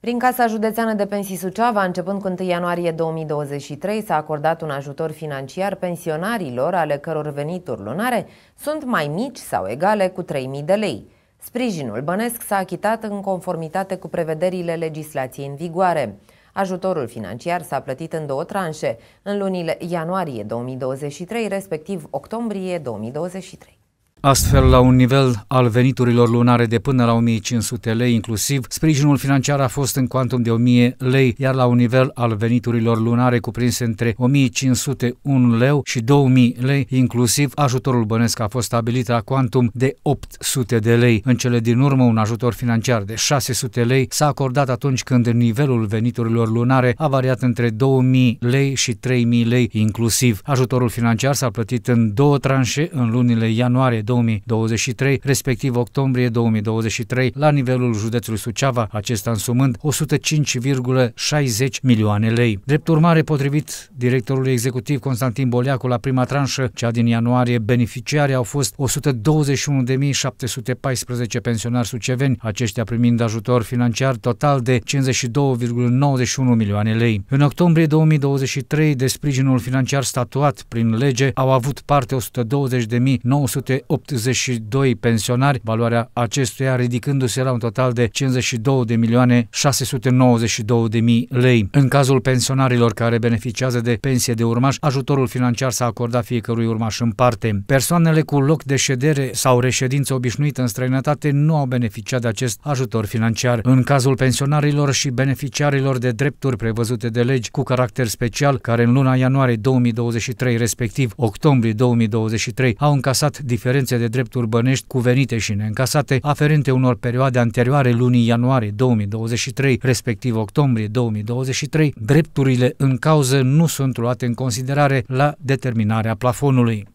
Prin Casa Județeană de Pensii Suceava, începând cu 1 ianuarie 2023, s-a acordat un ajutor financiar pensionarilor ale căror venituri lunare sunt mai mici sau egale cu 3.000 de lei. Sprijinul bănesc s-a achitat în conformitate cu prevederile legislației în vigoare. Ajutorul financiar s-a plătit în două tranșe, în lunile ianuarie 2023, respectiv octombrie 2023. Astfel, la un nivel al veniturilor lunare de până la 1500 lei inclusiv, sprijinul financiar a fost în cuantum de 1000 lei, iar la un nivel al veniturilor lunare cuprinse între 1501 leu și 2000 lei inclusiv, ajutorul bănesc a fost stabilit la cuantum de 800 de lei. În cele din urmă, un ajutor financiar de 600 lei s-a acordat atunci când nivelul veniturilor lunare a variat între 2000 lei și 3000 lei inclusiv. Ajutorul financiar s-a plătit în două tranșe în lunile ianuarie 2023, respectiv octombrie 2023, la nivelul județului Suceava, acesta însumând 105,60 milioane lei. Drept urmare, potrivit directorului executiv Constantin Boliacu la prima tranșă, cea din ianuarie, beneficiarii au fost 121.714 pensionari suceveni, aceștia primind ajutor financiar total de 52,91 milioane lei. În octombrie 2023, de sprijinul financiar statuat prin lege, au avut parte 120.908 82 pensionari, valoarea acestuia ridicându-se la un total de 52 de milioane 692 de mii lei. În cazul pensionarilor care beneficiază de pensie de urmaș, ajutorul financiar s-a acordat fiecărui urmaș în parte. Persoanele cu loc de ședere sau reședință obișnuită în străinătate nu au beneficiat de acest ajutor financiar. În cazul pensionarilor și beneficiarilor de drepturi prevăzute de legi cu caracter special, care în luna ianuarie 2023, respectiv octombrie 2023, au încasat diferențe execuție de drept urbănești cuvenite și neîncasate aferente unor perioade anterioare lunii ianuarie 2023, respectiv octombrie 2023, drepturile în cauză nu sunt luate în considerare la determinarea plafonului.